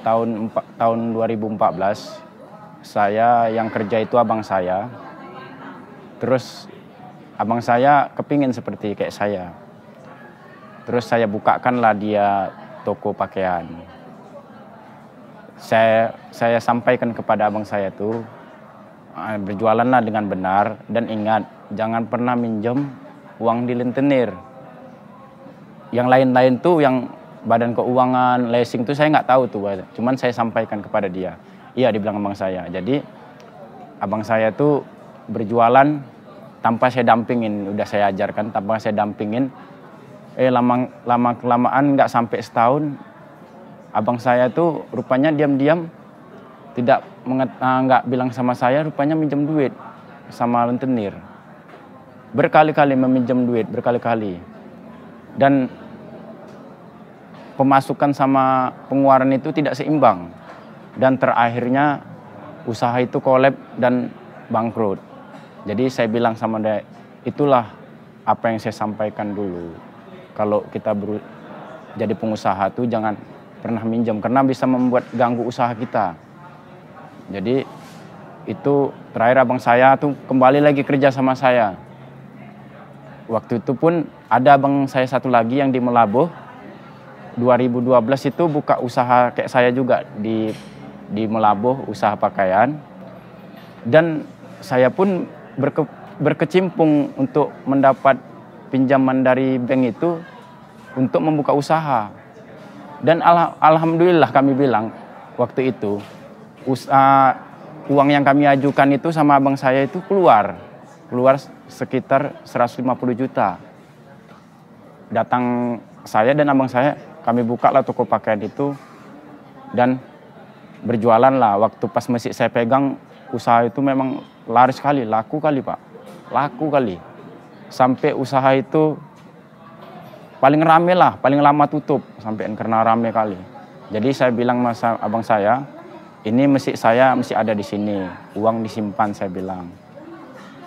tahun tahun 2014 saya yang kerja itu abang saya. Terus abang saya kepingin seperti kayak saya. Terus saya bukakanlah dia toko pakaian. Saya saya sampaikan kepada abang saya itu ah, berjualanlah dengan benar dan ingat jangan pernah minjem uang di lentenir Yang lain-lain tuh yang badan keuangan, leasing itu saya nggak tahu tuh, cuman saya sampaikan kepada dia. Iya dibilang abang saya. Jadi abang saya tuh berjualan tanpa saya dampingin, udah saya ajarkan tanpa saya dampingin. Eh lama lama kelamaan nggak sampai setahun, abang saya tuh rupanya diam-diam tidak ah, nggak bilang sama saya, rupanya minjem duit sama rentenir. Berkali-kali meminjam duit, berkali-kali. Dan pemasukan sama pengeluaran itu tidak seimbang dan terakhirnya usaha itu kolab dan bangkrut. Jadi saya bilang sama dia, itulah apa yang saya sampaikan dulu. Kalau kita ber jadi pengusaha tuh jangan pernah minjam karena bisa membuat ganggu usaha kita. Jadi itu terakhir abang saya tuh kembali lagi kerja sama saya. Waktu itu pun ada abang saya satu lagi yang di Melabuh 2012 itu buka usaha kayak saya juga di di Melabuh usaha pakaian dan saya pun berke, berkecimpung untuk mendapat pinjaman dari bank itu untuk membuka usaha dan al alhamdulillah kami bilang waktu itu usaha uang yang kami ajukan itu sama abang saya itu keluar keluar sekitar 150 juta datang saya dan abang saya kami bukalah toko pakaian itu dan berjualan lah. Waktu pas masih saya pegang usaha itu memang laris sekali, laku kali pak, laku kali. Sampai usaha itu paling rame lah, paling lama tutup sampai karena rame kali. Jadi saya bilang masa abang saya, ini mesti saya mesti ada di sini, uang disimpan saya bilang.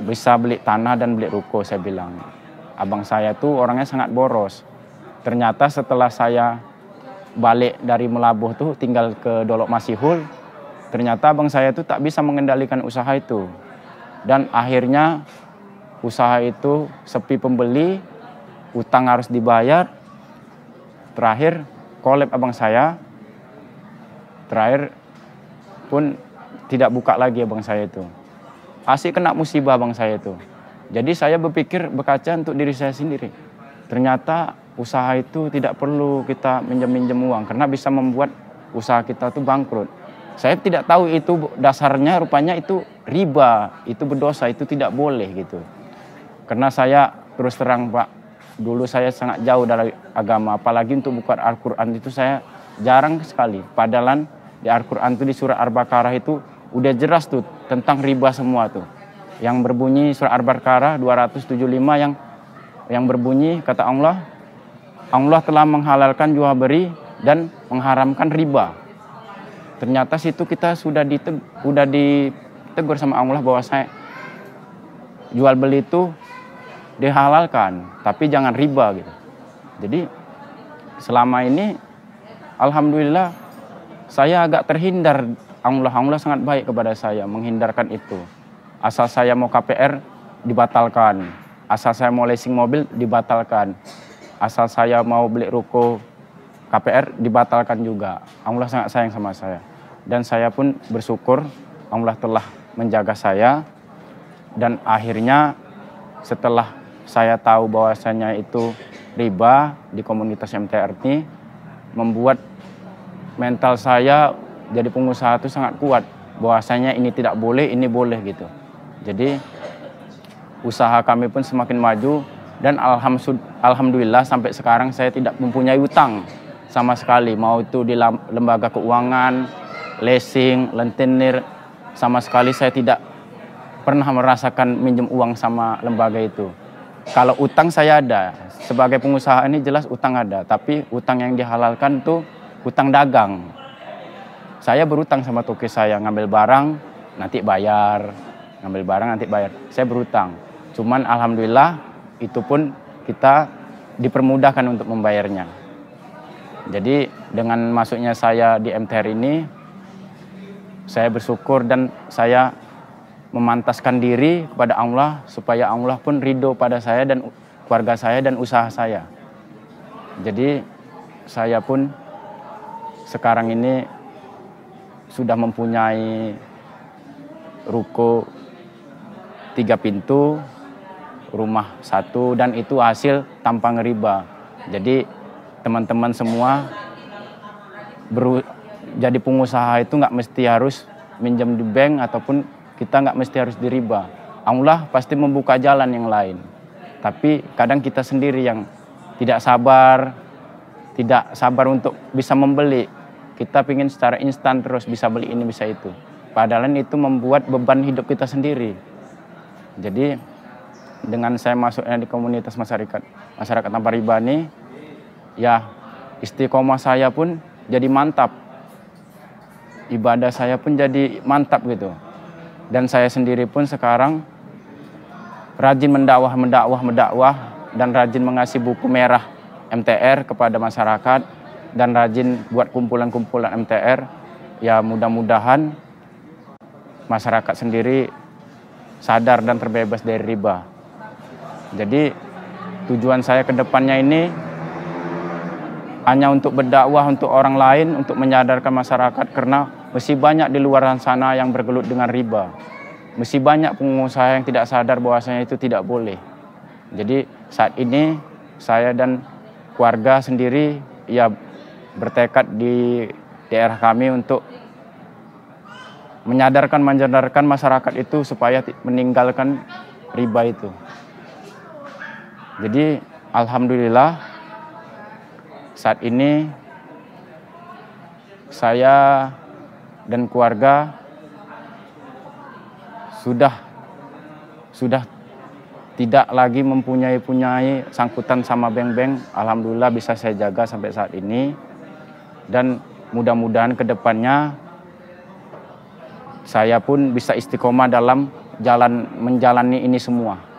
Bisa beli tanah dan beli ruko saya bilang. Abang saya tuh orangnya sangat boros Ternyata setelah saya balik dari Melabuh tuh tinggal ke Dolok Masihul, ternyata abang saya tuh tak bisa mengendalikan usaha itu. Dan akhirnya usaha itu sepi pembeli, utang harus dibayar. Terakhir kolab abang saya, terakhir pun tidak buka lagi abang saya itu. Asik kena musibah abang saya itu. Jadi saya berpikir berkaca untuk diri saya sendiri. Ternyata usaha itu tidak perlu kita minjem-minjem uang karena bisa membuat usaha kita itu bangkrut. Saya tidak tahu itu dasarnya rupanya itu riba, itu berdosa, itu tidak boleh gitu. Karena saya terus terang Pak, dulu saya sangat jauh dari agama, apalagi untuk buka Al-Quran itu saya jarang sekali. Padahal di Al-Quran itu di surah al baqarah itu udah jelas tuh tentang riba semua tuh. Yang berbunyi surah al baqarah 275 yang yang berbunyi kata Allah Allah telah menghalalkan jual beli dan mengharamkan riba. Ternyata situ kita sudah ditegur, sudah ditegur sama Allah bahwa saya jual beli itu dihalalkan, tapi jangan riba gitu. Jadi selama ini alhamdulillah saya agak terhindar Allah Allah sangat baik kepada saya menghindarkan itu. Asal saya mau KPR dibatalkan, asal saya mau leasing mobil dibatalkan, asal saya mau beli ruko KPR dibatalkan juga. Allah sangat sayang sama saya. Dan saya pun bersyukur Allah telah menjaga saya dan akhirnya setelah saya tahu bahwasanya itu riba di komunitas MTRT membuat mental saya jadi pengusaha itu sangat kuat bahwasanya ini tidak boleh ini boleh gitu jadi usaha kami pun semakin maju dan alhamdulillah sampai sekarang saya tidak mempunyai utang sama sekali mau itu di lembaga keuangan, leasing, lentenir sama sekali saya tidak pernah merasakan minjem uang sama lembaga itu. Kalau utang saya ada, sebagai pengusaha ini jelas utang ada, tapi utang yang dihalalkan tuh utang dagang. Saya berutang sama toke saya ngambil barang nanti bayar, ngambil barang nanti bayar. Saya berutang. Cuman alhamdulillah itu pun kita dipermudahkan untuk membayarnya. Jadi dengan masuknya saya di MTR ini, saya bersyukur dan saya memantaskan diri kepada Allah supaya Allah pun ridho pada saya dan keluarga saya dan usaha saya. Jadi saya pun sekarang ini sudah mempunyai ruko tiga pintu rumah satu dan itu hasil tanpa ngeriba. Jadi teman-teman semua beru jadi pengusaha itu nggak mesti harus minjam di bank ataupun kita nggak mesti harus di Allah pasti membuka jalan yang lain. Tapi kadang kita sendiri yang tidak sabar, tidak sabar untuk bisa membeli. Kita ingin secara instan terus bisa beli ini, bisa itu. Padahal itu membuat beban hidup kita sendiri. Jadi dengan saya masuknya di komunitas masyarakat masyarakat tanpa riba ini ya istiqomah saya pun jadi mantap ibadah saya pun jadi mantap gitu dan saya sendiri pun sekarang rajin mendakwah mendakwah mendakwah dan rajin mengasih buku merah MTR kepada masyarakat dan rajin buat kumpulan-kumpulan MTR ya mudah-mudahan masyarakat sendiri sadar dan terbebas dari riba. Jadi tujuan saya ke depannya ini hanya untuk berdakwah untuk orang lain, untuk menyadarkan masyarakat karena masih banyak di luar sana yang bergelut dengan riba. Masih banyak pengusaha yang tidak sadar bahwasanya itu tidak boleh. Jadi saat ini saya dan keluarga sendiri ya bertekad di daerah kami untuk menyadarkan menyadarkan masyarakat itu supaya meninggalkan riba itu. Jadi alhamdulillah saat ini saya dan keluarga sudah sudah tidak lagi mempunyai punyai sangkutan sama beng-beng. Alhamdulillah bisa saya jaga sampai saat ini. Dan mudah-mudahan ke depannya saya pun bisa istiqomah dalam jalan menjalani ini semua.